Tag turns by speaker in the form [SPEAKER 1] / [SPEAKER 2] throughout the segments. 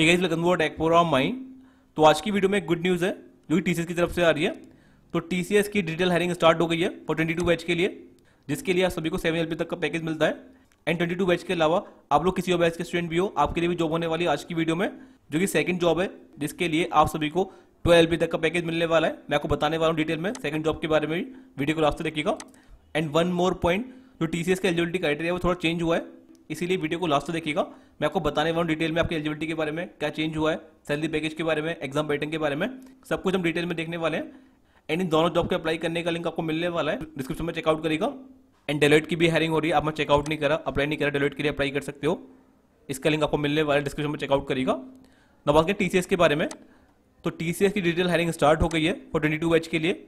[SPEAKER 1] हे guys welcome वो tech program mind तो आज की वीडियो में गुड न्यूज़ है जो कि टीसीएस की तरफ से आ रही है तो टीसीएस की डिटेल हायरिंग स्टार्ट हो गई है फॉर 22 बैच के लिए जिसके लिए आप सभी को सेवन एल तक का पैकेज मिलता है एंड 22 बैच के अलावा आप लोग किसी और बैच के स्टूडेंट भी हो आपके लिए भी जॉब होने वाली आज की वीडियो में जो कि सेकंड जॉब है जिसके लिए आप सभी को ट्वेल्व तक का पैकेज मिलने वाला है मैं आपको बताने वाला हूँ डिटेल में सेकंड जॉब के बारे में वीडियो को लास्ट देखिएगा एंड वन मोर पॉइंट जो टीसीएस का एलिजिबिलिटी क्राइटेरिया वो थोड़ा चेंज हुआ है इसीलिए वीडियो को लास्ट तो देखिएगा मैं आपको बताने वाला हूँ डिटेल में आपकी एलिजिबिलिटी के बारे में क्या चेंज हुआ है सैलरी पैकेज के बारे में एग्जाम पैटर्न के बारे में सब कुछ हम डिटेल में देखने वाले हैं एंड इन दोनों जॉब के अप्लाई करने का लिंक आपको मिलने वाला है डिस्क्रिप्शन में चेकआउट करेगा एंड डेलोइट की भी हायरिंग हो रही है आप चेकआउट नहीं करा अप्लाई नहीं करा डेलोइट के लिए अप्लाई कर सकते हो इसका लिंक आपको मिलने वाला है डिस्क्रिप्शन में चेकआउट करेगा ना करें टी के बारे में तो टी की डिटेल हायरिंग स्टार्ट हो गई है फॉर ट्वेंटी टू के लिए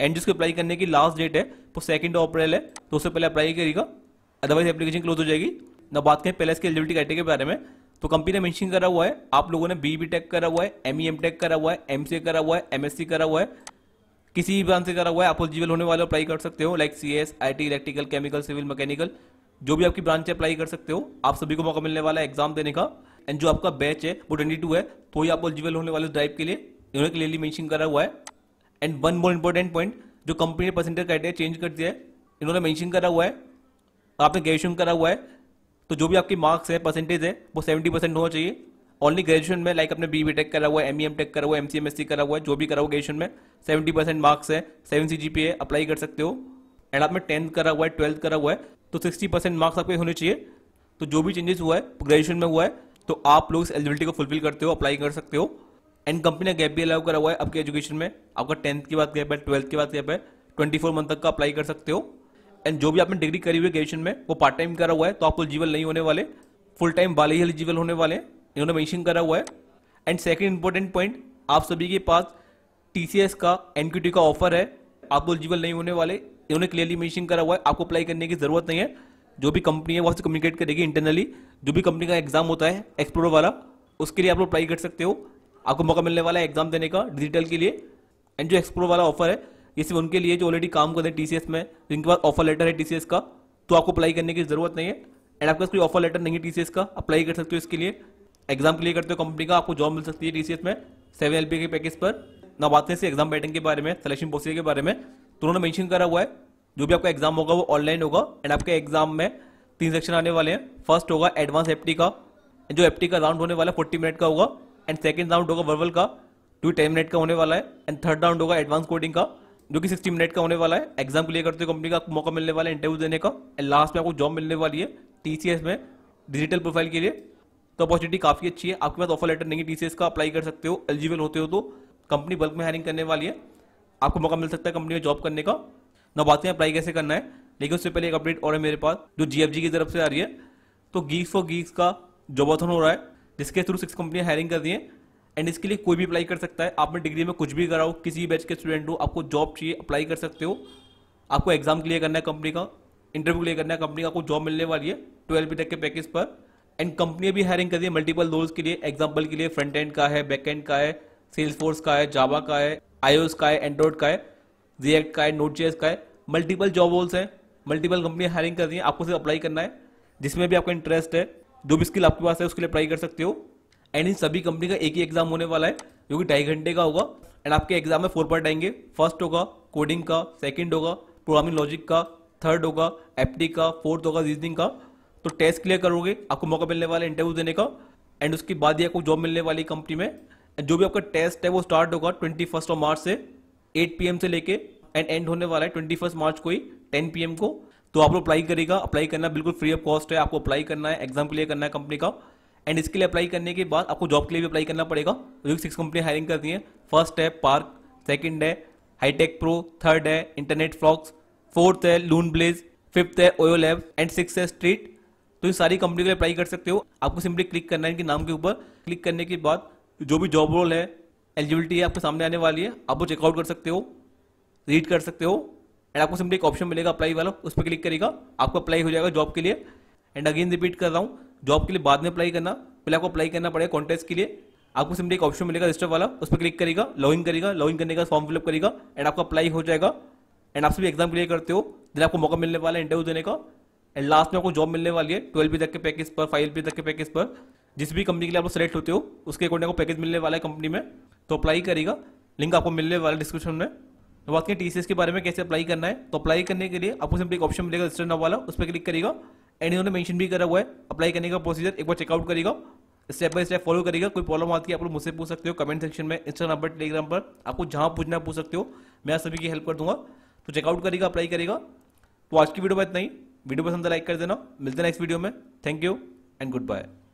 [SPEAKER 1] एंड जिसको अप्लाई करने की लास्ट डेट है वो सेकेंड अप्रैल है तो उससे पहले अप्लाई करेगा अदरवाइज एप्लीकेशन क्लोज हो जाएगी ना बात करें पहले इसके एलिजिबिलिटी कैटेगरी के बारे में तो कंपनी ने मेंशन करा हुआ है आप लोगों ने बी बी टेक करा हुआ है एम ई एम टेक करा हुआ है एम सी करा हुआ है एम एस सी करा हुआ है किसी भी ब्रांच से करा हुआ है आप एलिजिबल होने वाले अप्लाई कर सकते हो like C S I T electrical chemical civil mechanical जो भी आपकी ब्रांच अप्लाई कर सकते हो आप सभी को मौका मिलने वाला है एग्जाम देने का एंड जो आपका बैच है वो ट्वेंटी टू है तो ही आप एलिजिबल होने वाले ड्राइव के लिए इन्होंने क्लियरली मैंशन करा हुआ है and one more important point जो कंपनी ने परसेंटेज क्राइटेरिया चेंज कर दिया है इन्होंने मैंशन करा हुआ है आपने ग्रेजुएशन करा हुआ है तो जो भी आपकी मार्क्स है परसेंटेज है वो सेवेंटी परसेंट होना चाहिए ओनली ग्रेजुएशन में लाइक अपने बी बी टेक करा हुआ है एम ई एम टेक करा हुआ है M C M S C करा हुआ है जो भी करा हुआ ग्रेजुएशन में सेवेंटी परसेंट मार्क्स है सेवन सी जी पी है अप्लाई कर सकते हो एंड आपने टेंथ करा हुआ है ट्वेल्थ करा हुआ है तो सिक्सटी परसेंट मार्क्स आपके होने चाहिए तो जो भी चेंजेस हुआ है ग्रेजुएशन में हुआ है तो आप लोग इस एलिजिबिलिटी को फुलफिल करते हो अप्लाई कर सकते हो एंड कंपनी ने गैप भी अलाउ करा हुआ है आपके एजुकेशन में आपका टेंथ के बाद गैप है ट्वेल्थ के बाद गैप है ट्वेंटी फोर मंथ तक का अप्लाई कर सकते हो एंड जो भी आपने डिग्री करी हुई ग्रेजुएशन में वो पार्ट टाइम करा हुआ है तो आप एलिजिबल नहीं होने वाले फुल टाइम वाले ही एलिजिबल होने वाले हैं इन्होंने मैंशन करा हुआ है एंड सेकेंड इंपॉर्टेंट पॉइंट आप सभी के पास एस का टी का ऑफर है आप एलिजिबल नहीं होने वाले इन्होंने क्लियरली मैंशन करा हुआ है आपको अप्लाई करने की जरूरत नहीं है जो भी कंपनी है वहाँ से कम्युनिकेट करेगी इंटरनली जो भी कंपनी का एग्जाम होता है एक्सप्लोर वाला उसके लिए आप लोग अप्लाई कर सकते हो आपको मौका मिलने वाला है एग्जाम देने का डिजिटल के लिए एंड जो एक्सप्लोर वाला ऑफर है ये सिर्फ उनके लिए जो ऑलरेडी काम कर रहे हैं टीसीएस में जिनके तो पास ऑफर लेटर है टीसीएस का तो आपको अप्लाई करने की जरूरत नहीं है एंड आपके पास कोई ऑफर लेटर नहीं है टीसीएस का अप्लाई कर सकते हो इसके लिए एग्जाम क्लियर करते हो कंपनी का आपको जॉब मिल सकती है टीसीएस में सेवन एल के पैकेज पर ना बात करें एग्जाम पैटर्न के बारे में सिलेक्शन प्रोसीजर के बारे में तो उन्होंने मैंशन करा हुआ है जो भी आपका एग्जाम होगा वो ऑनलाइन होगा एंड आपके एग्जाम में तीन सेक्शन आने वाले हैं फर्स्ट होगा एडवांस एप्टी का जो एप्टी का राउंड होने वाला है फोर्टी मिनट का होगा एंड सेकेंड राउंड होगा वर्वल का टू टेन मिनट का होने वाला है एंड थर्ड राउंड होगा एडवांस कोडिंग का जो कि सिक्सटी मिनट का होने वाला है एग्जाम क्लियर करते हुए कंपनी का मौका मिलने वाला है इंटरव्यू देने का एंड लास्ट में आपको जॉब मिलने वाली है टीसीएस में डिजिटल प्रोफाइल के लिए तो अपॉर्चुनिटी काफ़ी अच्छी है आपके पास ऑफर लेटर नहीं है टीसीएस का अप्लाई कर सकते हो एलिजिबल होते हो तो कंपनी बल्क में हायरिंग करने वाली है आपको मौका मिल सकता है कंपनी में जॉब करने का ना बातें अप्लाई कैसे करना है लेकिन उससे पहले एक अपडेट और है मेरे पास जो जीएफजी की तरफ से आ रही है तो गीक्स फॉर गीक्स का जॉबाथन हो रहा है जिसके थ्रू सिक्स कंपनियां हायरिंग कर दी हैं एंड इसके लिए कोई भी अप्लाई कर सकता है आप में डिग्री में कुछ भी कराओ किसी भी बैच के स्टूडेंट हो आपको जॉब चाहिए अप्लाई कर सकते हो आपको एग्जाम क्लियर करना है कंपनी का इंटरव्यू क्लियर करना है कंपनी का आपको जॉब मिलने वाली है ट्वेल्व तक के पैकेज पर एंड कंपनी भी हायरिंग कर रही है मल्टीपल रोल्स के लिए एग्जाम्पल के लिए फ्रंट एंड का है बैक एंड का है सेल्स फोर्स का है जावा का है आईओ का है एंड्रॉइड का है रिएक्ट का है नोट जेस का है मल्टीपल जॉब रोल्स हैं मल्टीपल कंपनी हायरिंग कर रही है आपको सिर्फ अप्लाई करना है जिसमें भी आपका इंटरेस्ट है जो भी स्किल आपके पास है उसके लिए अप्लाई कर सकते हो एंड इन सभी कंपनी का एक ही एग्जाम होने वाला है जो कि ढाई घंटे का होगा एंड आपके एग्जाम में फोर पार्ट आएंगे फर्स्ट होगा कोडिंग का सेकेंड होगा प्रोग्रामिंग लॉजिक का थर्ड होगा एपटी का फोर्थ होगा रीजनिंग का तो टेस्ट क्लियर करोगे आपको मौका मिलने वाला इंटरव्यू देने का एंड उसके बाद ही आपको जॉब मिलने वाली कंपनी में जो भी आपका टेस्ट है वो स्टार्ट होगा ट्वेंटी फर्स्ट ऑफ मार्च से एट पी से लेके एंड एंड होने वाला है ट्वेंटी फर्स्ट मार्च को ही टेन पी को तो आप लोग अप्लाई करेगा अप्लाई करना बिल्कुल फ्री ऑफ कॉस्ट है आपको अप्लाई करना है एग्जाम क्लियर करना है कंपनी का एंड इसके लिए अप्लाई करने के बाद आपको जॉब के लिए भी अप्लाई करना पड़ेगा जो सिक्स कंपनी हायरिंग करती है फर्स्ट है पार्क सेकेंड है हाईटेक प्रो थर्ड है इंटरनेट फ्लॉक्स फोर्थ है लून ब्लेज फिफ्थ है ओयो लैब एंड सिक्स है स्ट्रीट तो इन सारी कंपनी के लिए अप्लाई कर सकते हो आपको सिंपली क्लिक करना है इनके नाम के ऊपर क्लिक करने के बाद जो भी जॉब रोल है एलिजिबिलिटी है आपके सामने आने वाली है आप वो चेकआउट कर सकते हो रीड कर सकते हो एंड आपको सिंपली एक ऑप्शन मिलेगा अप्लाई वाला उस पर क्लिक करेगा आपको अप्लाई हो जाएगा जॉब के लिए एंड अगेन रिपीट कर रहा हूँ जॉब के लिए बाद में अप्लाई करना पहले आपको अप्लाई करना पड़ेगा कॉन्टेस्ट के लिए आपको सिंपली एक ऑप्शन मिलेगा रजिस्टर वाला उस पर क्लिक करेगा लॉगिन करेगा लॉगिन करने का फॉर्म फिलअप करेगा एंड आपका अप्लाई हो जाएगा एंड आप सभी एग्जाम क्लियर करते हो देन आपको मौका मिलने वाला है इंटरव्यू देने का एंड लास्ट में आपको जॉब मिलने वाली है ट्वेल्व बी तक के पैकेज पर फाइव बी तक के पैकेज पर जिस भी कंपनी के लिए आप सेलेक्ट होते हो उसके अकॉर्डिंग आपको पैकेज मिलने वाला है कंपनी में तो अप्लाई करेगा लिंक आपको मिलने वाला है डिस्क्रिप्शन में बात करें टी के बारे में कैसे अप्लाई करना है तो अप्लाई करने के लिए आपको सिंपली एक ऑप्शन मिलेगा रजिस्टर नाम वाला उस पर क्लिक करेगा एंड इन्होंने मेंशन भी करा हुआ है अप्लाई करने का प्रोसीजर एक बार चेकआउट करेगा स्टेप बाय स्टेप फॉलो करेगा कोई प्रॉब्लम आती है आप लोग मुझसे पूछ सकते हो कमेंट सेक्शन में इंस्टाग्राम पर टेलीग्राम पर आपको जहां पूछना पूछ सकते हो मैं आप सभी की हेल्प कर दूंगा तो चेकआउट करेगा अप्लाई करेगा तो आज की वीडियो में इतना ही वीडियो पसंद लाइक कर देना मिलते हैं नेक्स्ट वीडियो में thank you and good bye